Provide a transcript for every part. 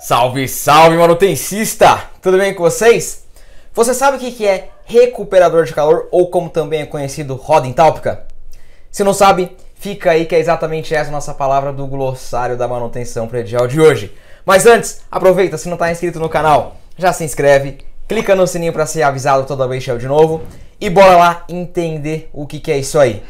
Salve, salve, manutencista! Tudo bem com vocês? Você sabe o que é recuperador de calor ou como também é conhecido roda entálpica? Se não sabe, fica aí que é exatamente essa nossa palavra do glossário da manutenção predial de hoje. Mas antes, aproveita, se não está inscrito no canal, já se inscreve, clica no sininho para ser avisado toda vez que eu de novo e bora lá entender o que é isso aí.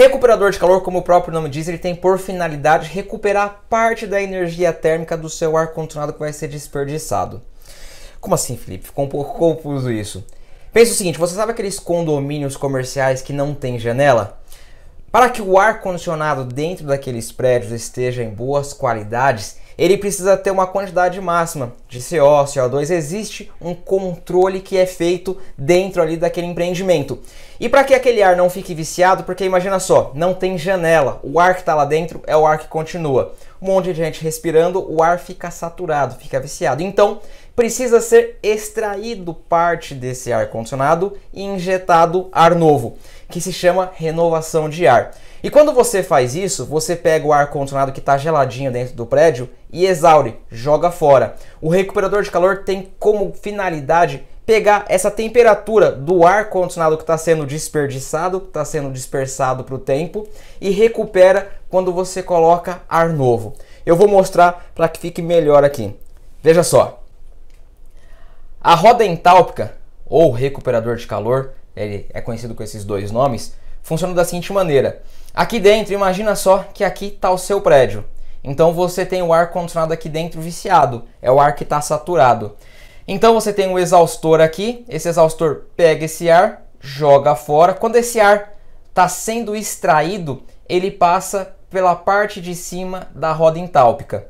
Recuperador de calor, como o próprio nome diz, ele tem por finalidade recuperar parte da energia térmica do seu ar condicionado que vai ser desperdiçado. Como assim, Felipe? Ficou um pouco confuso isso. Pensa o seguinte, você sabe aqueles condomínios comerciais que não tem janela? Para que o ar condicionado dentro daqueles prédios esteja em boas qualidades, ele precisa ter uma quantidade máxima de CO, CO2. Existe um controle que é feito dentro ali daquele empreendimento. E para que aquele ar não fique viciado, porque imagina só, não tem janela, o ar que está lá dentro é o ar que continua. Um monte de gente respirando, o ar fica saturado, fica viciado. Então, precisa ser extraído parte desse ar condicionado e injetado ar novo, que se chama renovação de ar. E quando você faz isso, você pega o ar-condicionado que está geladinho dentro do prédio e exaure, joga fora. O recuperador de calor tem como finalidade pegar essa temperatura do ar condicionado que está sendo desperdiçado, que está sendo dispersado para o tempo e recupera quando você coloca ar novo. Eu vou mostrar para que fique melhor aqui. Veja só. A roda entálpica ou recuperador de calor, ele é conhecido com esses dois nomes, funciona da seguinte maneira. Aqui dentro, imagina só que aqui está o seu prédio. Então você tem o ar condicionado aqui dentro viciado, é o ar que está saturado. Então você tem o um exaustor aqui, esse exaustor pega esse ar, joga fora. Quando esse ar está sendo extraído, ele passa pela parte de cima da roda entálpica.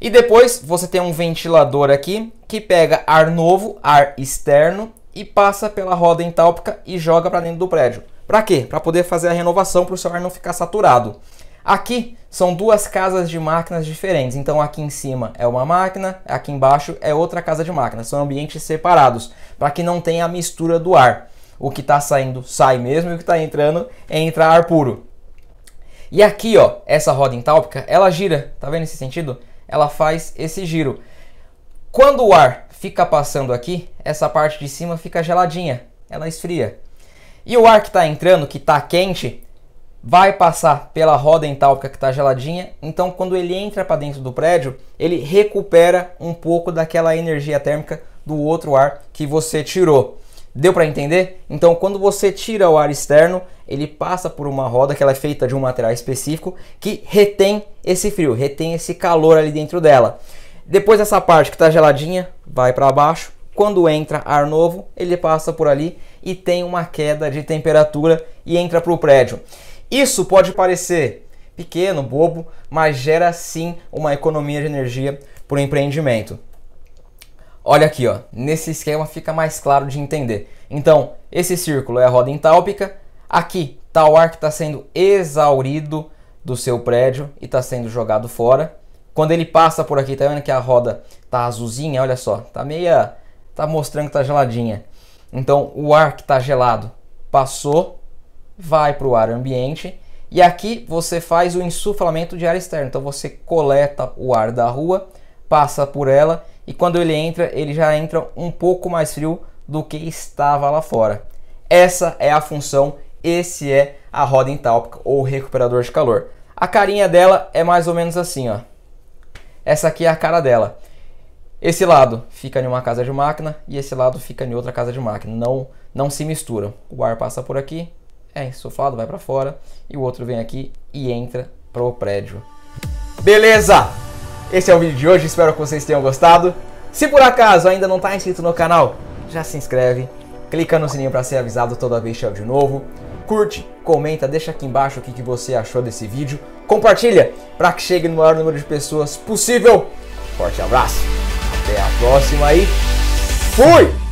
E depois você tem um ventilador aqui que pega ar novo, ar externo e passa pela roda entálpica e joga para dentro do prédio. Para quê? Para poder fazer a renovação para o ar não ficar saturado. Aqui são duas casas de máquinas diferentes. Então aqui em cima é uma máquina, aqui embaixo é outra casa de máquinas. São ambientes separados para que não tenha a mistura do ar. O que está saindo sai mesmo e o que está entrando entra ar puro. E aqui, ó, essa roda entálpica, ela gira, tá vendo esse sentido? Ela faz esse giro. Quando o ar fica passando aqui, essa parte de cima fica geladinha, ela esfria. E o ar que está entrando, que está quente, vai passar pela roda entálpica que está geladinha, então quando ele entra para dentro do prédio, ele recupera um pouco daquela energia térmica do outro ar que você tirou. Deu para entender? Então, quando você tira o ar externo, ele passa por uma roda que ela é feita de um material específico que retém esse frio, retém esse calor ali dentro dela. Depois essa parte que está geladinha vai para baixo. Quando entra ar novo, ele passa por ali e tem uma queda de temperatura e entra para o prédio. Isso pode parecer pequeno, bobo, mas gera sim uma economia de energia para o empreendimento. Olha aqui, ó, nesse esquema fica mais claro de entender. Então, esse círculo é a roda entálpica, aqui está o ar que está sendo exaurido do seu prédio e está sendo jogado fora. Quando ele passa por aqui, tá vendo que a roda tá azulzinha? Olha só, tá meia. tá mostrando que tá geladinha. Então, o ar que está gelado passou, vai para o ar ambiente. E aqui você faz o insuflamento de ar externo. Então, você coleta o ar da rua, passa por ela e quando ele entra, ele já entra um pouco mais frio do que estava lá fora. Essa é a função, esse é a roda entálpica ou recuperador de calor. A carinha dela é mais ou menos assim, ó. Essa aqui é a cara dela. Esse lado fica em uma casa de máquina e esse lado fica em outra casa de máquina. Não, não se misturam. O ar passa por aqui, é insuflado, vai para fora e o outro vem aqui e entra para o prédio. Beleza? Esse é o vídeo de hoje, espero que vocês tenham gostado. Se por acaso ainda não está inscrito no canal, já se inscreve, clica no sininho para ser avisado toda vez que eu de novo. Curte, comenta, deixa aqui embaixo o que, que você achou desse vídeo. Compartilha para que chegue no maior número de pessoas possível. Forte abraço! Até a próxima aí. Fui!